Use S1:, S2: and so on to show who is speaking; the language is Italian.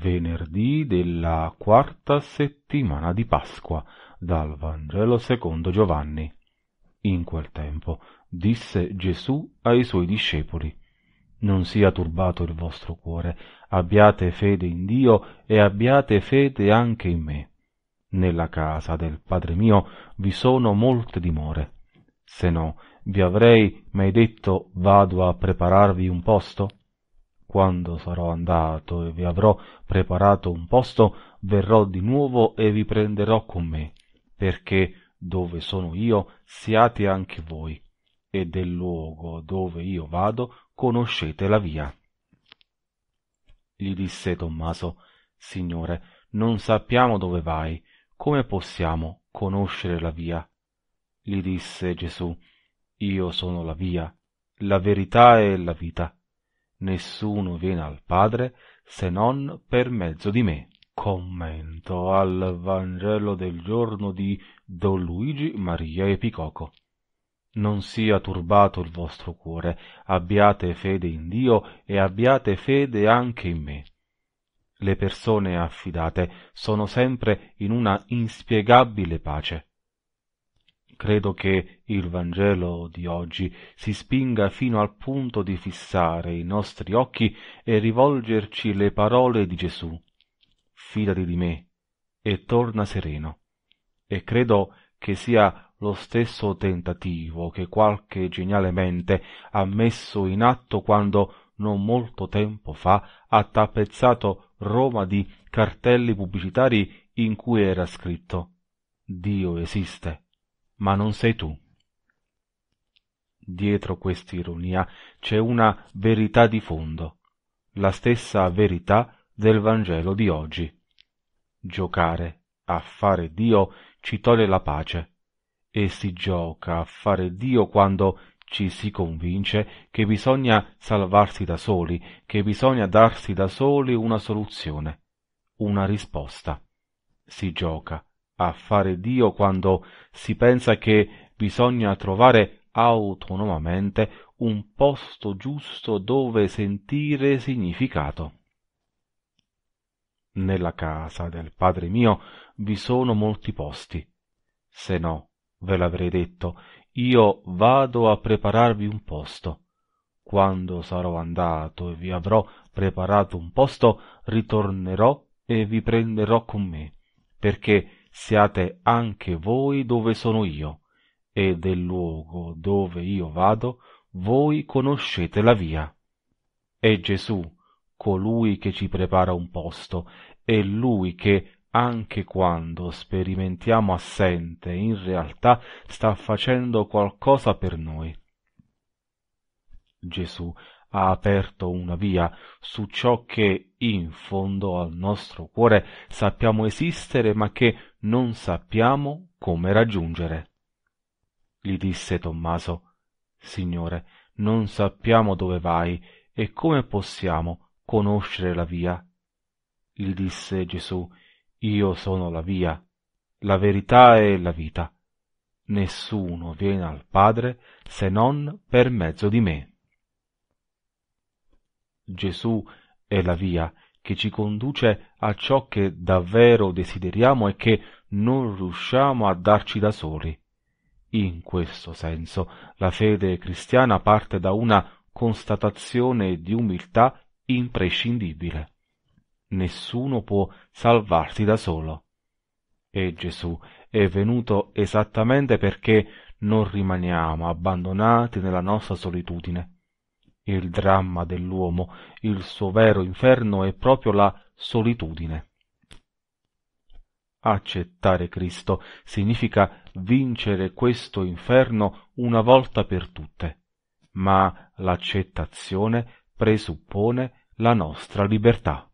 S1: venerdì della quarta settimana di Pasqua, dal Vangelo secondo Giovanni. In quel tempo disse Gesù ai suoi discepoli Non sia turbato il vostro cuore, abbiate fede in Dio e abbiate fede anche in me. Nella casa del Padre mio vi sono molte dimore. Se no, vi avrei mai detto vado a prepararvi un posto? quando sarò andato e vi avrò preparato un posto, verrò di nuovo e vi prenderò con me, perché dove sono io siate anche voi, e del luogo dove io vado conoscete la via. Gli disse Tommaso, Signore, non sappiamo dove vai, come possiamo conoscere la via? Gli disse Gesù, Io sono la via, la verità e la vita. Nessuno viene al Padre se non per mezzo di me. Commento al Vangelo del giorno di Don Luigi Maria Epicoco. Non sia turbato il vostro cuore, abbiate fede in Dio e abbiate fede anche in me. Le persone affidate sono sempre in una inspiegabile pace credo che il Vangelo di oggi si spinga fino al punto di fissare i nostri occhi e rivolgerci le parole di Gesù. Fidati di me e torna sereno. E credo che sia lo stesso tentativo che qualche geniale mente ha messo in atto quando non molto tempo fa ha tappezzato Roma di cartelli pubblicitari in cui era scritto Dio esiste ma non sei tu. Dietro quest'ironia c'è una verità di fondo, la stessa verità del Vangelo di oggi. Giocare a fare Dio ci toglie la pace e si gioca a fare Dio quando ci si convince che bisogna salvarsi da soli, che bisogna darsi da soli una soluzione, una risposta. Si gioca a fare Dio quando si pensa che bisogna trovare autonomamente un posto giusto dove sentire significato. Nella casa del Padre mio vi sono molti posti. Se no, ve l'avrei detto, io vado a prepararvi un posto. Quando sarò andato e vi avrò preparato un posto, ritornerò e vi prenderò con me, perché siate anche voi dove sono io, e del luogo dove io vado voi conoscete la via. È Gesù, colui che ci prepara un posto, è lui che anche quando sperimentiamo assente, in realtà sta facendo qualcosa per noi. Gesù ha aperto una via su ciò che in fondo al nostro cuore sappiamo esistere ma che non sappiamo come raggiungere. Gli disse Tommaso, Signore, non sappiamo dove vai e come possiamo conoscere la via. Gli disse Gesù, Io sono la via, la verità e la vita. Nessuno viene al Padre se non per mezzo di me. Gesù è la via che ci conduce a ciò che davvero desideriamo e che non riusciamo a darci da soli. In questo senso la fede cristiana parte da una constatazione di umiltà imprescindibile. Nessuno può salvarsi da solo. E Gesù è venuto esattamente perché non rimaniamo abbandonati nella nostra solitudine, il dramma dell'uomo, il suo vero inferno è proprio la solitudine. Accettare Cristo significa vincere questo inferno una volta per tutte, ma l'accettazione presuppone la nostra libertà.